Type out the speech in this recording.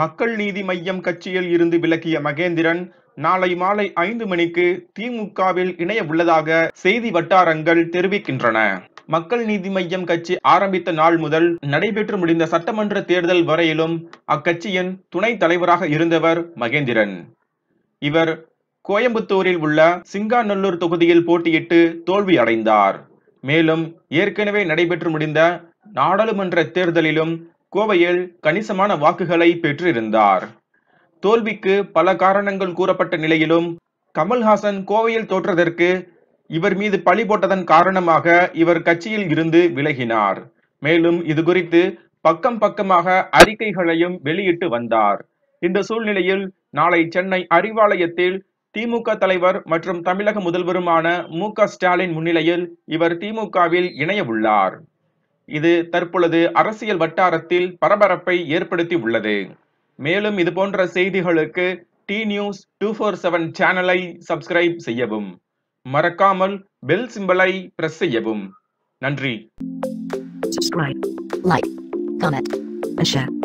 மக்கள் நீதி மையம் கட்சியில் இருந்து விலகிய மகேந்திரன் நாளை மாலை ஐந்து மணிக்கு திமுகவில் இணைய உள்ளதாக செய்தி வட்டாரங்கள் தெரிவிக்கின்றன மக்கள் நீதி மையம் கட்சி ஆரம்பித்த நாள் முதல் நடைபெற்று முடிந்த சட்டமன்ற தேர்தல் வரையிலும் அக்கட்சியின் துணைத் தலைவராக இருந்தவர் மகேந்திரன் இவர் கோயம்புத்தூரில் உள்ள சிங்காநல்லூர் தொகுதியில் போட்டியிட்டு தோல்வி அடைந்தார் மேலும் ஏற்கனவே நடைபெற்று முடிந்த நாடாளுமன்ற தேர்தலிலும் கோவையில் கணிசமான வாக்குகளை பெற்றிருந்தார் தோல்விக்கு பல காரணங்கள் கூறப்பட்ட நிலையிலும் கமல்ஹாசன் கோவையில் தோற்றதற்கு இவர் மீது பழி போட்டதன் காரணமாக இவர் கட்சியில் இருந்து விலகினார் மேலும் இது குறித்து பக்கம் பக்கமாக அறிக்கைகளையும் வெளியிட்டு வந்தார் இந்த சூழ்நிலையில் நாளை சென்னை அறிவாலயத்தில் திமுக தலைவர் மற்றும் தமிழக முதல்வருமான மு ஸ்டாலின் முன்னிலையில் இவர் திமுகவில் இணைய உள்ளார் இது தற்பொழுது அரசியல் வட்டாரத்தில் பரபரப்பை ஏற்படுத்தி உள்ளது மேலும் இது போன்ற செய்திகளுக்கு T news two four seven சேனலை சப்ஸ்கிரைப் செய்யவும் மறக்காமல் பெல் சிம்பலை பிரஸ் செய்யவும் நன்றி Subscribe, like, comment, and share.